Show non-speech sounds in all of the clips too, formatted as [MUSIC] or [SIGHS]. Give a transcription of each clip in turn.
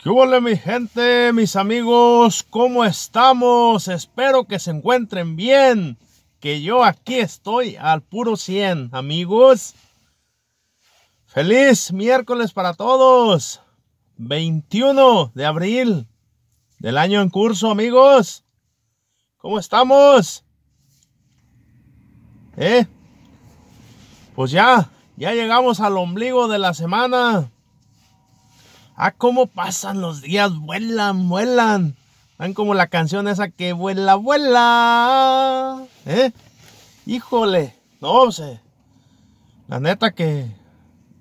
¿Qué hola mi gente, mis amigos? ¿Cómo estamos? Espero que se encuentren bien. Que yo aquí estoy al puro 100, amigos. Feliz miércoles para todos. 21 de abril del año en curso, amigos. ¿Cómo estamos? ¿Eh? Pues ya, ya llegamos al ombligo de la semana Ah, cómo pasan los días, vuelan, vuelan. Van como la canción esa que vuela, vuela. ¿Eh? Híjole, no sé. La neta que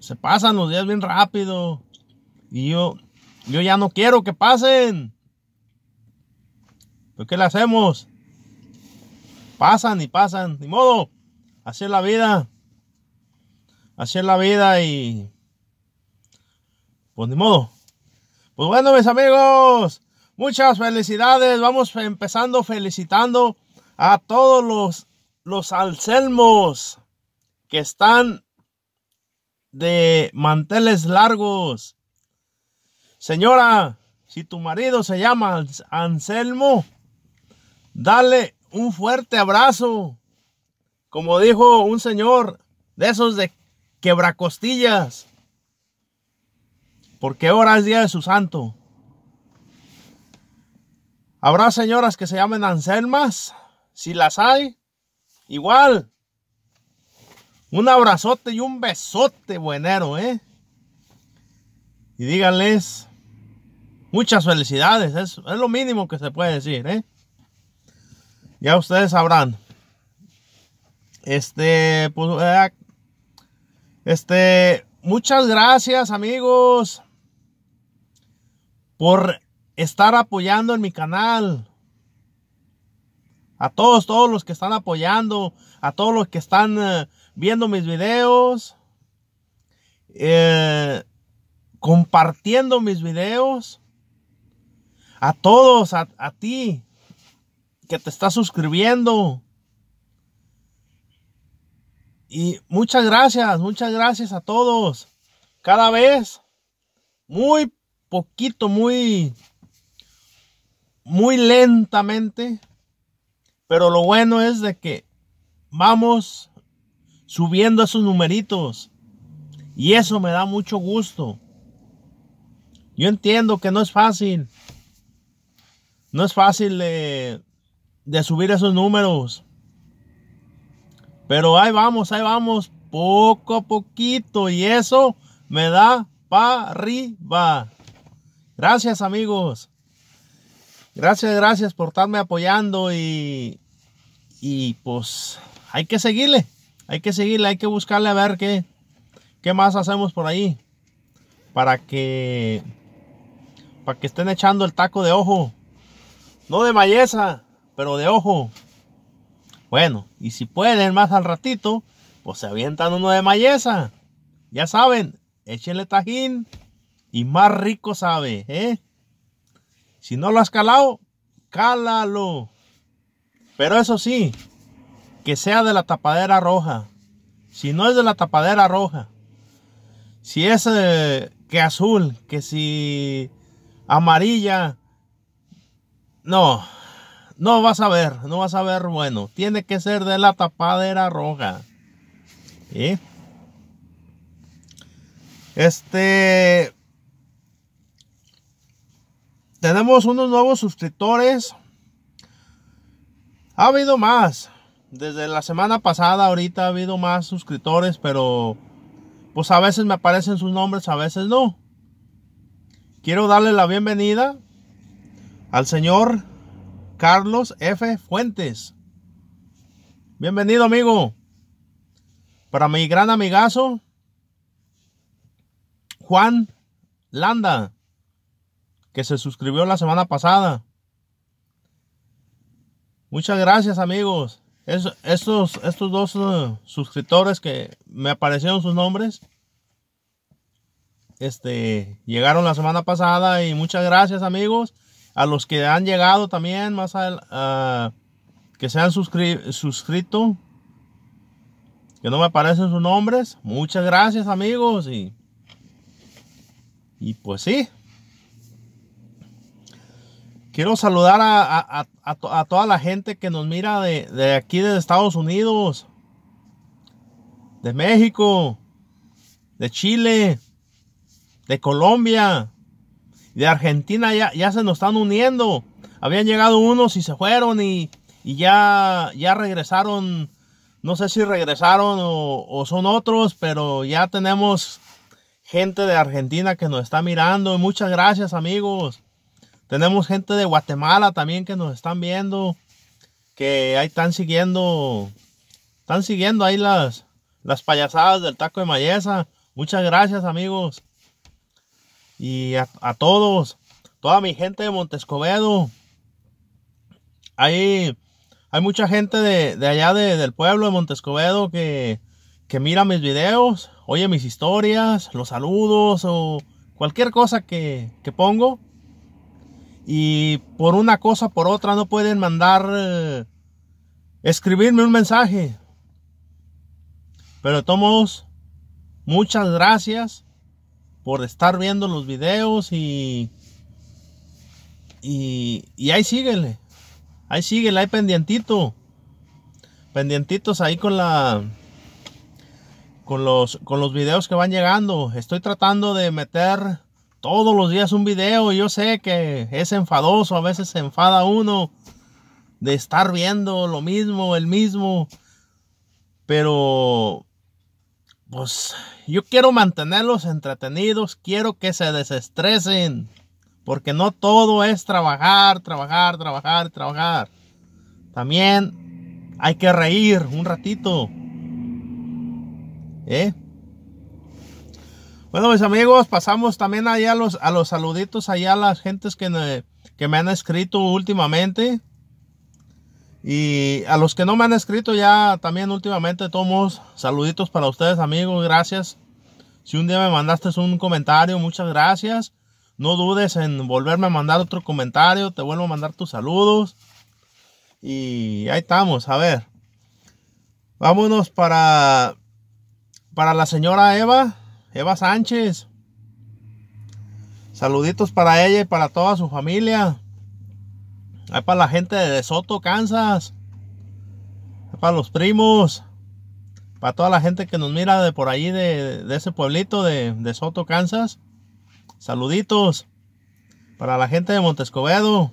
se pasan los días bien rápido. Y yo, yo ya no quiero que pasen. ¿Pero qué le hacemos? Pasan y pasan, ni modo. Así es la vida. Así es la vida y pues modo. Pues bueno, mis amigos, muchas felicidades. Vamos empezando felicitando a todos los, los que están de manteles largos. Señora, si tu marido se llama Anselmo, dale un fuerte abrazo. Como dijo un señor de esos de quebracostillas qué ahora es día de su santo. ¿Habrá señoras que se llamen Anselmas? Si las hay, igual. Un abrazote y un besote, buenero, ¿eh? Y díganles muchas felicidades. Es, es lo mínimo que se puede decir, ¿eh? Ya ustedes sabrán. Este, pues, eh, este, muchas gracias, amigos por estar apoyando en mi canal. A todos, todos los que están apoyando, a todos los que están eh, viendo mis videos, eh, compartiendo mis videos. A todos, a, a ti que te estás suscribiendo. Y muchas gracias, muchas gracias a todos. Cada vez muy poquito, muy, muy lentamente. Pero lo bueno es de que vamos subiendo esos numeritos. Y eso me da mucho gusto. Yo entiendo que no es fácil. No es fácil de, de subir esos números. Pero ahí vamos, ahí vamos, poco a poquito. Y eso me da para arriba. Gracias amigos. Gracias, gracias por estarme apoyando y, y pues hay que seguirle. Hay que seguirle, hay que buscarle a ver qué, qué más hacemos por ahí. Para que, para que estén echando el taco de ojo. No de mayesa, pero de ojo. Bueno, y si pueden más al ratito, pues se avientan uno de mayesa. Ya saben, échenle tajín y más rico sabe, ¿eh? Si no lo has calado, cálalo. Pero eso sí, que sea de la tapadera roja. Si no es de la tapadera roja, si es eh, que azul, que si amarilla, no, no vas a ver, no vas a ver bueno. Tiene que ser de la tapadera roja. ¿Eh? Este, tenemos unos nuevos suscriptores. Ha habido más. Desde la semana pasada ahorita ha habido más suscriptores, pero pues a veces me aparecen sus nombres, a veces no. Quiero darle la bienvenida al señor Carlos F. Fuentes. Bienvenido amigo. Para mi gran amigazo, Juan Landa que se suscribió la semana pasada. Muchas gracias amigos. estos, dos eh, suscriptores que me aparecieron sus nombres. Este, llegaron la semana pasada y muchas gracias amigos. A los que han llegado también más que se han suscrito. Que no me aparecen sus nombres. Muchas gracias amigos. Y, y pues sí, Quiero saludar a, toda la gente que nos mira de, aquí, de Estados Unidos, de México, de Chile, de Colombia, de Argentina. Ya, se nos están uniendo. Habían llegado unos y se fueron y, ya, ya regresaron. No sé si regresaron o, o, son otros, pero ya tenemos gente de Argentina que nos está mirando. Muchas gracias amigos. Tenemos gente de Guatemala también que nos están viendo, que ahí están siguiendo, están siguiendo ahí las, las payasadas del taco de Mayesa. Muchas gracias amigos. Y a, todos, toda mi gente de Montescobedo. Ahí hay mucha gente de, allá del pueblo de Montescobedo que, que mira mis videos, oye mis historias, los saludos o cualquier cosa que, que pongo y por una cosa, por otra, no pueden mandar, eh, escribirme un mensaje. Pero de todos muchas gracias por estar viendo los videos y, y, ahí síguele. Ahí síguele, ahí pendientito. Pendientitos ahí con la... Con los, con los videos que van llegando. Estoy tratando de meter todos los días un video. Yo sé que es enfadoso, a veces se enfada uno de estar viendo lo mismo, el mismo. Pero, pues, yo quiero mantenerlos entretenidos, quiero que se desestresen. Porque no todo es trabajar, trabajar, trabajar, trabajar. También hay que reír un ratito. ¿Eh? Bueno, mis amigos, pasamos también allá a los, a los saluditos, allá a las gentes que, me, han escrito últimamente. Y a los que no me han escrito ya también últimamente, tomos saluditos para ustedes, amigos, gracias. Si un día me mandaste un comentario, muchas gracias. No dudes en volverme a mandar otro comentario, te vuelvo a mandar tus saludos. Y ahí estamos, a ver. Vámonos para, para la señora Eva Eva Sánchez. Saluditos para ella y para toda su familia. para la gente de Soto, Kansas. para los primos. Para toda la gente que nos mira de por allí, de, ese pueblito de, de, Soto, Kansas. Saluditos. Para la gente de Montescobedo.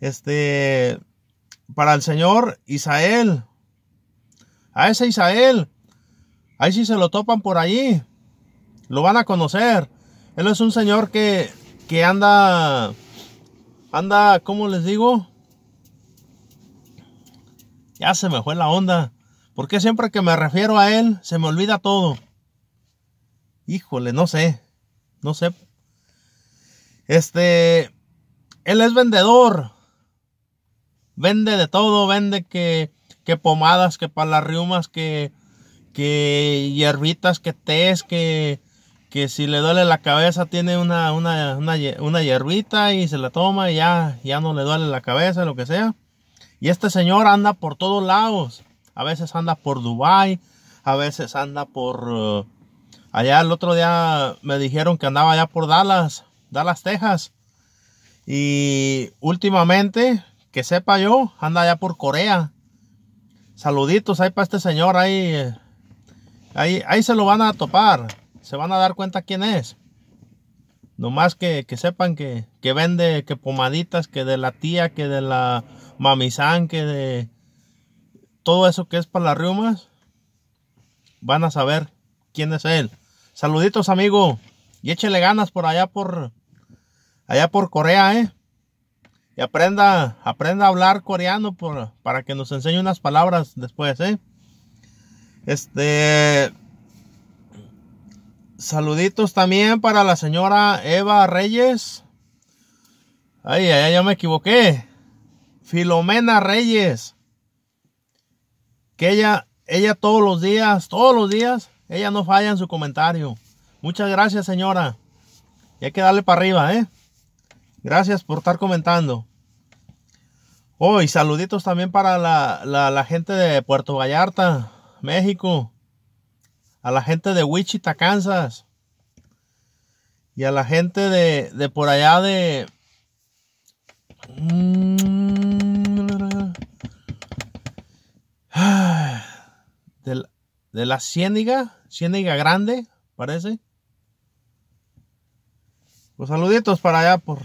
Este. Para el señor Isael. A ese Isael Ahí si se lo topan por ahí, lo van a conocer. Él es un señor que, que anda, anda, ¿cómo les digo? Ya se me fue la onda. Porque siempre que me refiero a él, se me olvida todo. Híjole, no sé. No sé. Este, él es vendedor. Vende de todo, vende que, que pomadas, que para las riumas, que que hierbitas que tés, que, que si le duele la cabeza tiene una, una, una, hierbita y se la toma y ya, ya no le duele la cabeza, lo que sea. Y este señor anda por todos lados. A veces anda por Dubai, a veces anda por... Uh, allá el otro día me dijeron que andaba allá por Dallas, Dallas, Texas. Y últimamente, que sepa yo, anda allá por Corea. Saluditos ahí para este señor ahí Ahí, se lo van a topar. Se van a dar cuenta quién es. Nomás que, que sepan que, que vende que pomaditas, que de la tía, que de la mamizán, que de todo eso que es para las riumas. Van a saber quién es él. Saluditos, amigo. Y échele ganas por allá por allá por Corea, eh. Y aprenda, aprenda a hablar coreano por, para que nos enseñe unas palabras después, eh. Este. Saluditos también para la señora Eva Reyes. Ay, ay, ya me equivoqué. Filomena Reyes. Que ella, ella todos los días, todos los días, ella no falla en su comentario. Muchas gracias, señora. Y hay que darle para arriba, ¿eh? Gracias por estar comentando. Oh, saluditos también para la, la, la gente de Puerto Vallarta. México, a la gente de Wichita, Kansas, y a la gente de, de por allá de... [SIGHS] De, la Ciéniga, Ciéniga Grande, parece. Pues saluditos para allá, por,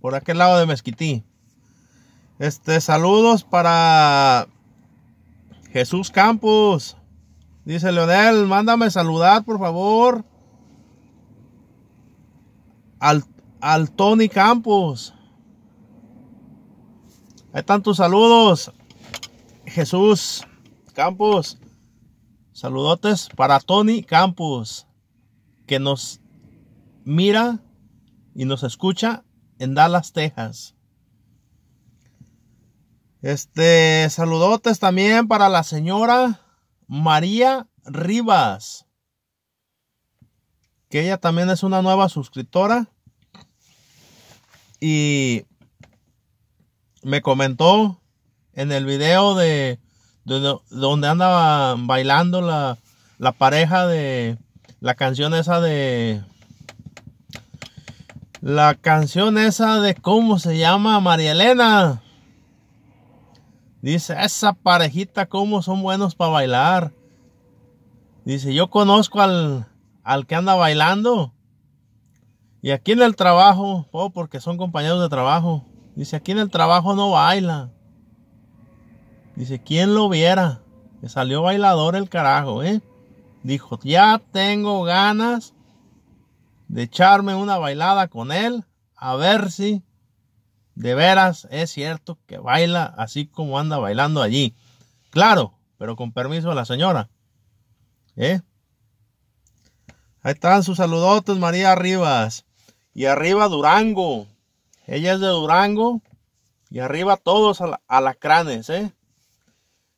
por aquel lado de Mezquití. Este, saludos para Jesús Campos. Dice Leonel, mándame saludar, por favor. Al, Tony Campos. Ahí están tus saludos. Jesús Campos. Saludotes para Tony Campos, que nos mira y nos escucha en Dallas, Texas. Este, saludotes también para la señora María Rivas. Que ella también es una nueva suscriptora. Y me comentó en el video de, donde andaba bailando la, la pareja de la canción esa de la canción esa de cómo se llama María Elena. Dice, esa parejita, cómo son buenos para bailar. Dice, yo conozco al, al que anda bailando. Y aquí en el trabajo, oh, porque son compañeros de trabajo. Dice, aquí en el trabajo no baila. Dice, ¿quién lo viera? Me salió bailador el carajo, ¿eh? Dijo, ya tengo ganas de echarme una bailada con él. A ver si de veras es cierto que baila así como anda bailando allí. Claro, pero con permiso de la señora. ¿Eh? Ahí están sus saludotes, María Rivas. Y arriba Durango. Ella es de Durango. Y arriba todos alacranes, ¿eh?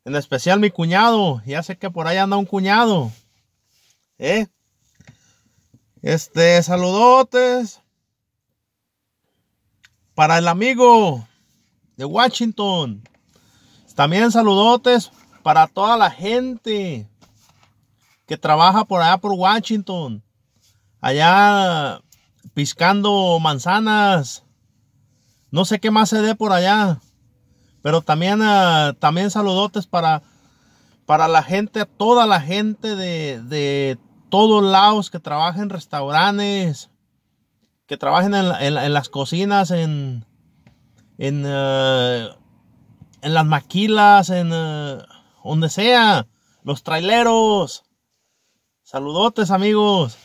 En especial mi cuñado. Ya sé que por ahí anda un cuñado. ¿Eh? Este, saludotes para el amigo de Washington. También saludotes para toda la gente que trabaja por allá por Washington. Allá piscando manzanas. No sé qué más se dé por allá. Pero también, eh, también saludotes para, para la gente, toda la gente de, de todos lados que trabaja en restaurantes, que trabajen en, las cocinas, en, eh, las maquilas, en eh, donde sea, los traileros. Saludotes amigos.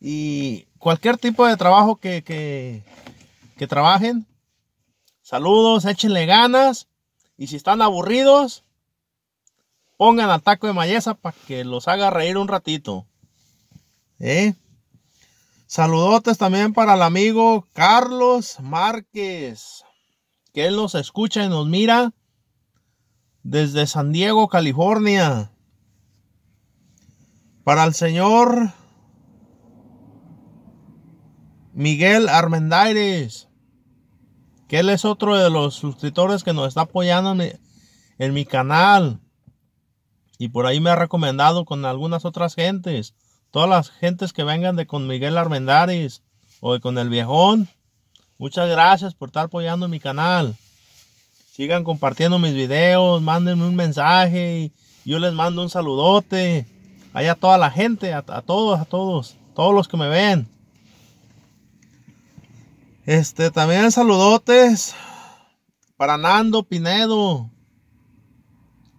Y cualquier tipo de trabajo que, que, trabajen. Saludos, échenle ganas. Y si están aburridos, pongan a Taco de Mayesa para que los haga reír un ratito. ¿Eh? Saludotes también para el amigo Carlos Márquez, que él nos escucha y nos mira desde San Diego, California. Para el señor Miguel Armendaires, que él es otro de los suscriptores que nos está apoyando en mi canal. Y por ahí me ha recomendado con algunas otras gentes todas las gentes que vengan de con Miguel Armendariz. o de con el viejón. Muchas gracias por estar apoyando mi canal. Sigan compartiendo mis videos, mándenme un mensaje y yo les mando un saludote. Allá a toda la gente, a, a, todos, a todos, todos los que me ven. Este, también saludotes para Nando Pinedo,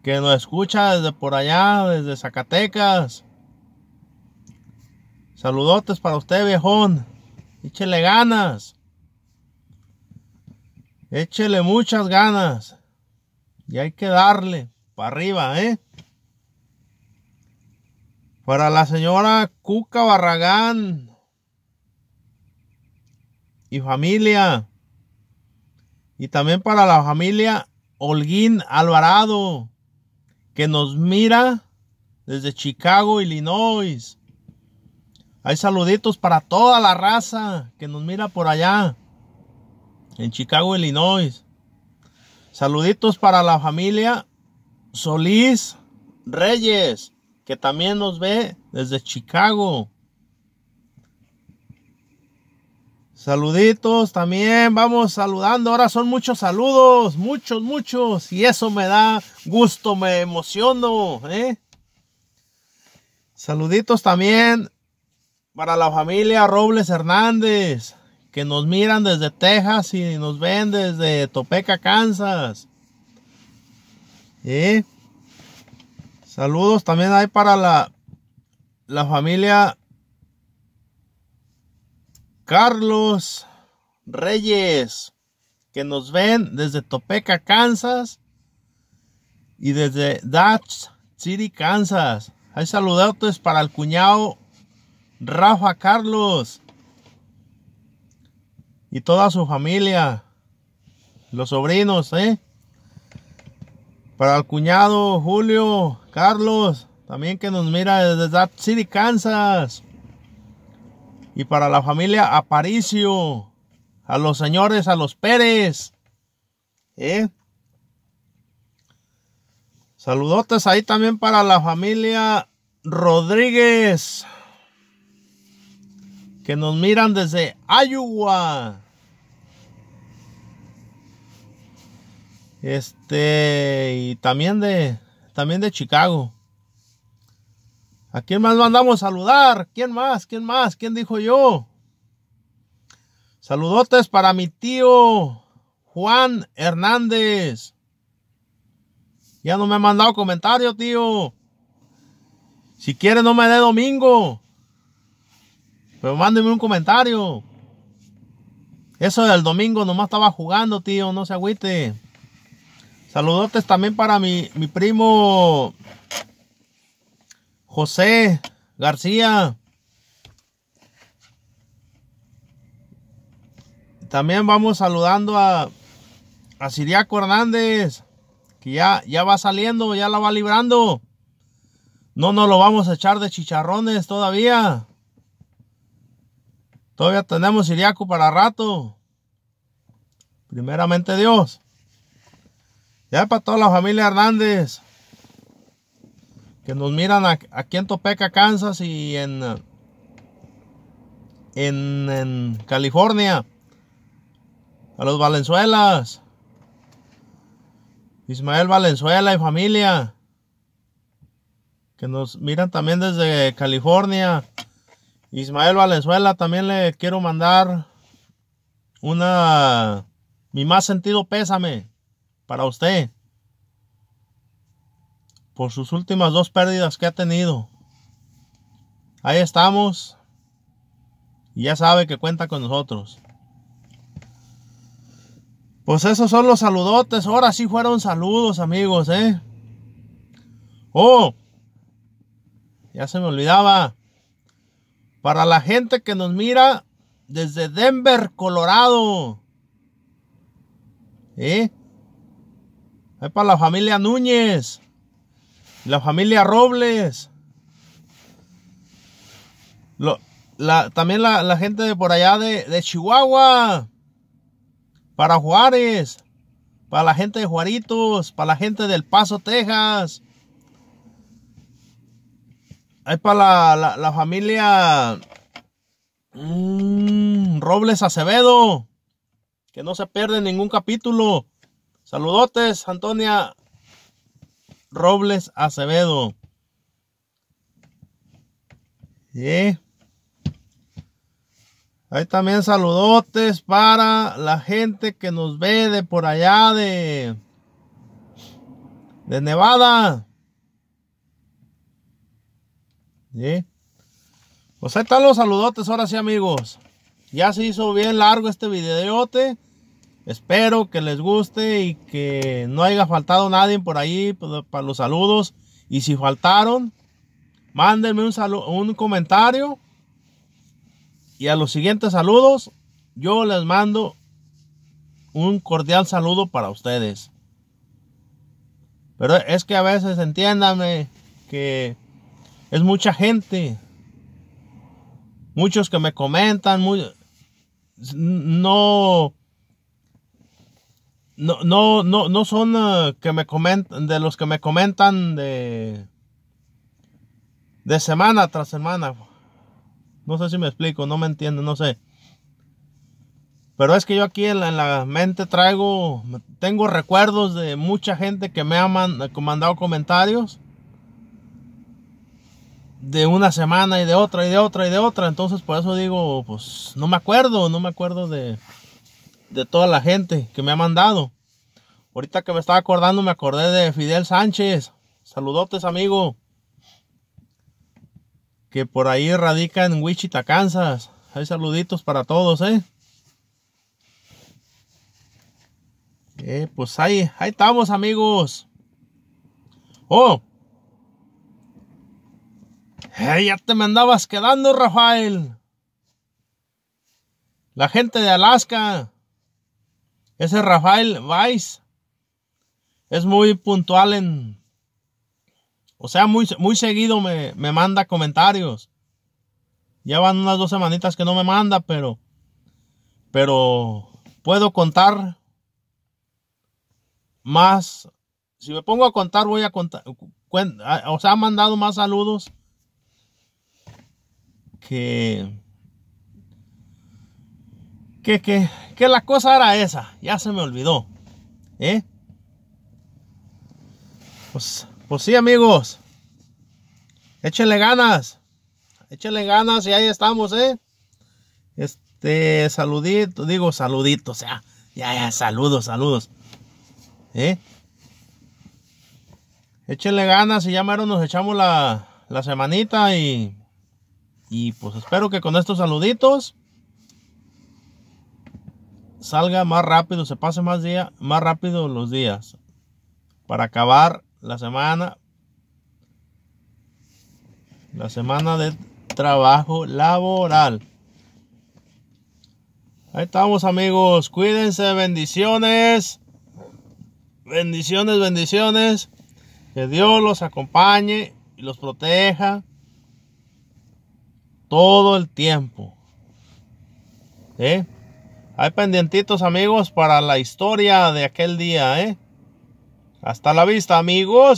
que nos escucha desde por allá, desde Zacatecas. Saludotes para usted, viejón. Échele ganas. Échele muchas ganas. Y hay que darle para arriba, ¿eh? Para la señora Cuca Barragán y familia. Y también para la familia Holguín Alvarado, que nos mira desde Chicago, Illinois. Hay saluditos para toda la raza que nos mira por allá, en Chicago, Illinois. Saluditos para la familia Solís Reyes, que también nos ve desde Chicago. Saluditos también, vamos saludando. Ahora son muchos saludos, muchos, muchos. Y eso me da gusto, me emociono. ¿eh? Saluditos también para la familia Robles Hernández, que nos miran desde Texas y nos ven desde Topeka, Kansas. ¿Eh? Saludos también hay para la, la familia Carlos Reyes, que nos ven desde Topeka, Kansas y desde Dutch City, Kansas. Hay saludos para el cuñado Rafa Carlos y toda su familia, los sobrinos, ¿eh? Para el cuñado Julio Carlos, también que nos mira desde Dark City, Kansas. Y para la familia Aparicio, a los señores, a los Pérez, ¿eh? Saludotes ahí también para la familia Rodríguez que nos miran desde Iowa. Este, y también de, también de Chicago. ¿A quién más mandamos saludar? ¿Quién más? ¿Quién más? ¿Quién dijo yo? Saludotes para mi tío Juan Hernández. Ya no me ha mandado comentario, tío. Si quiere, no me dé domingo. Pero mándenme un comentario. Eso del domingo nomás estaba jugando, tío, no se agüite. Saludotes también para mi, mi primo José García. También vamos saludando a, a Siriaco Hernández, que ya, ya va saliendo, ya la va librando. No nos lo vamos a echar de chicharrones todavía. Todavía tenemos Siriaco para rato. Primeramente Dios. Ya para toda la familia Hernández. Que nos miran aquí en Topeka, Kansas y en, en, en California. A los Valenzuelas. Ismael Valenzuela y familia. Que nos miran también desde California. Ismael Valenzuela, también le quiero mandar una, mi más sentido pésame para usted por sus últimas dos pérdidas que ha tenido. Ahí estamos. Y ya sabe que cuenta con nosotros. Pues esos son los saludotes. Ahora sí fueron saludos, amigos, ¿eh? Oh, ya se me olvidaba. Para la gente que nos mira desde Denver, Colorado. ¿Eh? para la familia Núñez. La familia Robles. también la, gente de por allá de, de Chihuahua. Para Juárez. Para la gente de Juaritos. Para la gente del Paso, Texas. Es para la, familia mm, Robles Acevedo. Que no se pierde ningún capítulo. Saludotes, Antonia Robles Acevedo. Ahí también saludotes para la gente que nos ve de por allá de, de Nevada. ¿Sí? Pues ahí están los saludotes ahora sí amigos. Ya se hizo bien largo este videote. Espero que les guste y que no haya faltado nadie por ahí pues, para los saludos. Y si faltaron, mándenme un, un comentario. Y a los siguientes saludos, yo les mando un cordial saludo para ustedes. Pero es que a veces entiéndame que es mucha gente. Muchos que me comentan. Muy, no, no. No, son eh, que me comentan, de los que me comentan de, de semana tras semana. No sé si me explico, no me entienden, no sé. Pero es que yo aquí en la, mente traigo, tengo recuerdos de mucha gente que me ha, mandado comentarios de una semana y de otra y de otra y de otra. Entonces por eso digo, pues no me acuerdo, no me acuerdo de, toda la gente que me ha mandado. Ahorita que me estaba acordando me acordé de Fidel Sánchez. Saludotes amigo. Que por ahí radica en Wichita, Kansas. Hay saluditos para todos, ¿eh? eh pues ahí, ahí estamos amigos. Oh, eh, ya te me andabas quedando, Rafael. La gente de Alaska. Ese Rafael Weiss es muy puntual en... O sea, muy, muy seguido me, manda comentarios. Ya van unas dos semanitas que no me manda, pero... Pero puedo contar más. Si me pongo a contar, voy a contar. O sea, ha mandado más saludos que, la cosa era esa, ya se me olvidó. ¿Eh? Pues, pues sí, amigos. Échenle ganas. Échenle ganas y ahí estamos, ¿eh? Este, saludito, digo saludito, o sea, ya, ya, saludos, saludos. ¿Eh? Échenle ganas y ya nos echamos la semanita y y pues espero que con estos saluditos salga más rápido, se pase más día, más rápido los días para acabar la semana la semana de trabajo laboral. Ahí estamos amigos, cuídense, bendiciones. Bendiciones, bendiciones. Que Dios los acompañe y los proteja todo el tiempo. ¿Eh? Hay pendientitos amigos para la historia de aquel día. ¿eh? Hasta la vista amigos.